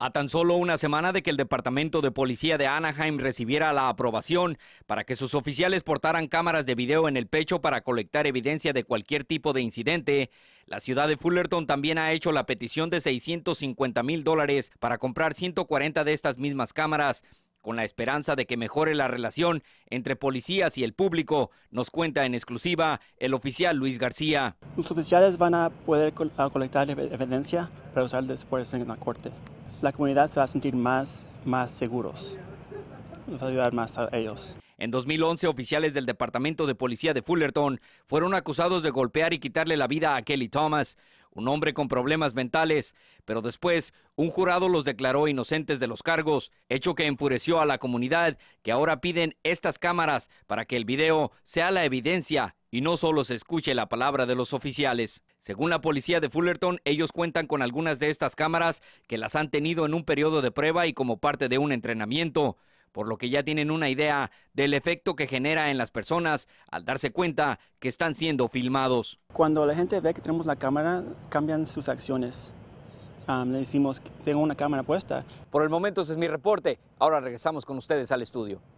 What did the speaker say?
A tan solo una semana de que el Departamento de Policía de Anaheim recibiera la aprobación para que sus oficiales portaran cámaras de video en el pecho para colectar evidencia de cualquier tipo de incidente, la ciudad de Fullerton también ha hecho la petición de 650 mil dólares para comprar 140 de estas mismas cámaras, con la esperanza de que mejore la relación entre policías y el público, nos cuenta en exclusiva el oficial Luis García. Los oficiales van a poder colectar evidencia para usar después en la corte la comunidad se va a sentir más, más seguros. Nos va a ayudar más a ellos. En 2011, oficiales del Departamento de Policía de Fullerton fueron acusados de golpear y quitarle la vida a Kelly Thomas, un hombre con problemas mentales, pero después un jurado los declaró inocentes de los cargos, hecho que enfureció a la comunidad, que ahora piden estas cámaras para que el video sea la evidencia y no solo se escuche la palabra de los oficiales. Según la policía de Fullerton, ellos cuentan con algunas de estas cámaras que las han tenido en un periodo de prueba y como parte de un entrenamiento, por lo que ya tienen una idea del efecto que genera en las personas al darse cuenta que están siendo filmados. Cuando la gente ve que tenemos la cámara, cambian sus acciones. Ah, le decimos, tengo una cámara puesta. Por el momento ese es mi reporte. Ahora regresamos con ustedes al estudio.